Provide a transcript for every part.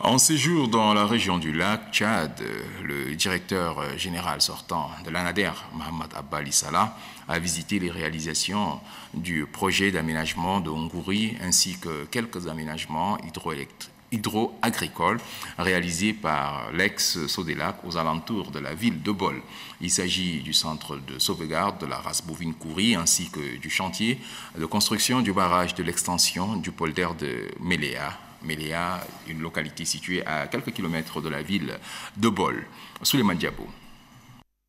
En séjour dans la région du lac Tchad, le directeur général sortant de l'ANADER, Mohamed Abba Salah, a visité les réalisations du projet d'aménagement de Hongourie ainsi que quelques aménagements hydro-agricoles réalisés par l'ex-Sodelac aux alentours de la ville de Bol. Il s'agit du centre de sauvegarde de la race bovine Kouri ainsi que du chantier de construction du barrage de l'extension du polder de Méléa Méléa, une localité située à quelques kilomètres de la ville de Bol. sous les Mandiabos.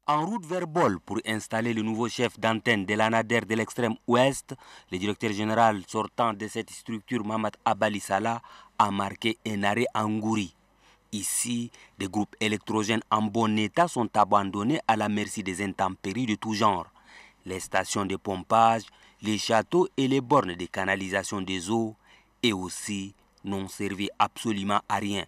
En route vers Bol pour installer le nouveau chef d'antenne de l'ANADER de l'extrême ouest, le directeur général sortant de cette structure, Mamad Abali Salah, a marqué un arrêt en Gouri. Ici, des groupes électrogènes en bon état sont abandonnés à la merci des intempéries de tout genre. Les stations de pompage, les châteaux et les bornes de canalisation des eaux, et aussi n'ont servi absolument à rien.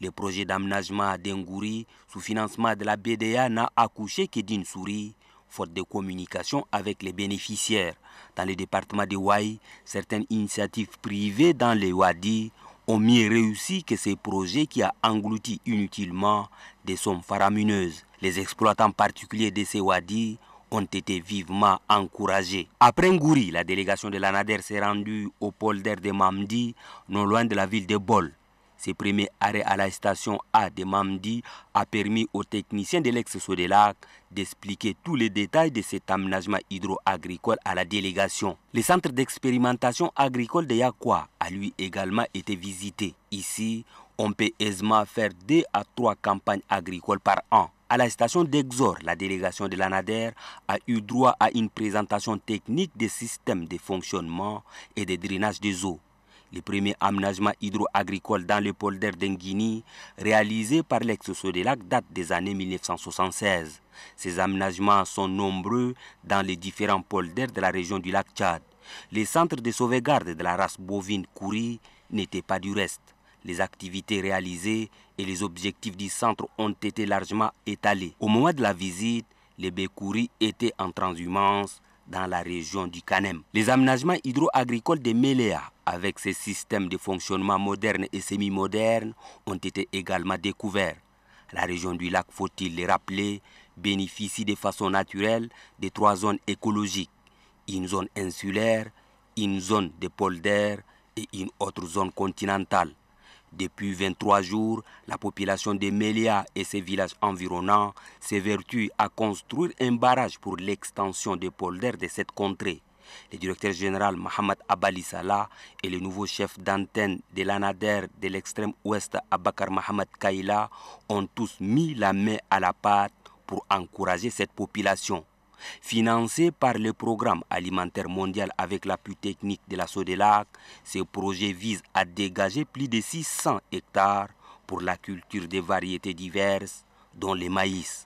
Le projet d'aménagement à Dengouri, sous financement de la BDA, n'a accouché que d'une souris, faute de communication avec les bénéficiaires. Dans le département de waï certaines initiatives privées dans les Wadi ont mieux réussi que ces projets qui a englouti inutilement des sommes faramineuses. Les exploitants particuliers de ces Wadi ont été vivement encouragés. Après Ngouri, la délégation de l'ANADER s'est rendue au pôle d'air de Mamdi, non loin de la ville de Bol. Ce premier arrêt à la station A de Mamdi a permis aux techniciens de lex lac d'expliquer tous les détails de cet aménagement hydro-agricole à la délégation. Le centre d'expérimentation agricole de Yakwa a lui également été visité. Ici, on peut aisément faire deux à trois campagnes agricoles par an. À la station d'Exor, la délégation de l'ANADER a eu droit à une présentation technique des systèmes de fonctionnement et de drainage des eaux. Les premiers aménagements hydro agricoles dans le polder d'Enguini, réalisés par lex lacs, datent des années 1976. Ces aménagements sont nombreux dans les différents polders de la région du lac Tchad. Les centres de sauvegarde de la race bovine Kouri n'étaient pas du reste les activités réalisées et les objectifs du centre ont été largement étalés. Au moment de la visite, les bécouris étaient en transhumance dans la région du Canem. Les aménagements hydro-agricoles de Méléa, avec ses systèmes de fonctionnement modernes et semi-modernes, ont été également découverts. La région du lac, faut-il le rappeler, bénéficie de façon naturelle de trois zones écologiques, une zone insulaire, une zone de polder et une autre zone continentale. Depuis 23 jours, la population de Melia et ses villages environnants s'évertue à construire un barrage pour l'extension des polders de cette contrée. Le directeur général Mohamed Abali Salah et le nouveau chef d'antenne de l'ANADER de l'extrême ouest Abakar Mohamed Kaila ont tous mis la main à la pâte pour encourager cette population. Financé par le programme alimentaire mondial avec l'appui technique de la LAC, ce projet vise à dégager plus de 600 hectares pour la culture des variétés diverses, dont les maïs.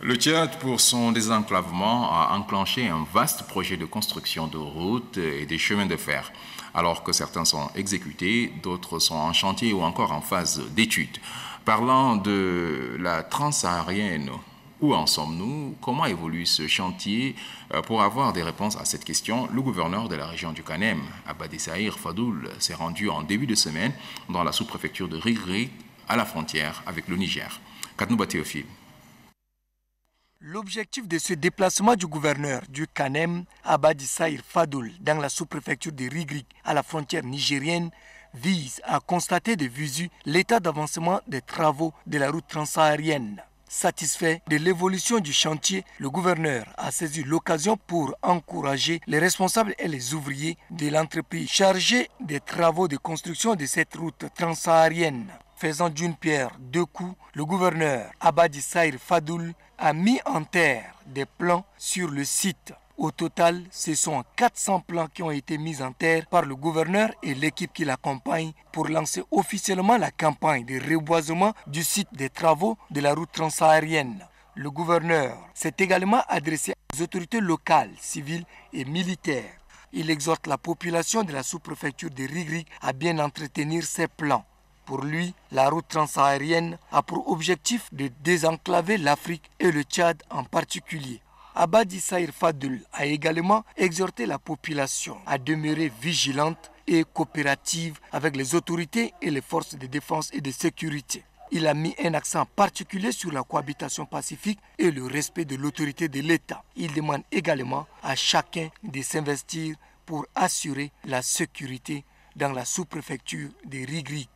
Le Tchad, pour son désenclavement, a enclenché un vaste projet de construction de routes et des chemins de fer. Alors que certains sont exécutés, d'autres sont en chantier ou encore en phase d'étude. Parlant de la transsaharienne, où en sommes-nous Comment évolue ce chantier euh, Pour avoir des réponses à cette question, le gouverneur de la région du Canem, Abadissaïr Fadoul, s'est rendu en début de semaine dans la sous-préfecture de Rigri, à la frontière avec le Niger. Katnouba Théophile. L'objectif de ce déplacement du gouverneur du Canem, Abadi Fadoul, dans la sous-préfecture de Rigri, à la frontière nigérienne, vise à constater de visu l'état d'avancement des travaux de la route transsaharienne. Satisfait de l'évolution du chantier, le gouverneur a saisi l'occasion pour encourager les responsables et les ouvriers de l'entreprise chargée des travaux de construction de cette route transsaharienne. Faisant d'une pierre deux coups, le gouverneur Abadi Saïr Fadoul a mis en terre des plans sur le site au total, ce sont 400 plans qui ont été mis en terre par le gouverneur et l'équipe qui l'accompagne pour lancer officiellement la campagne de reboisement du site des travaux de la route transsaharienne. Le gouverneur s'est également adressé aux autorités locales, civiles et militaires. Il exhorte la population de la sous-préfecture de Rigrig à bien entretenir ses plans. Pour lui, la route transsaharienne a pour objectif de désenclaver l'Afrique et le Tchad en particulier. Abadi Saïr Fadul a également exhorté la population à demeurer vigilante et coopérative avec les autorités et les forces de défense et de sécurité. Il a mis un accent particulier sur la cohabitation pacifique et le respect de l'autorité de l'État. Il demande également à chacun de s'investir pour assurer la sécurité dans la sous-préfecture de Rigri.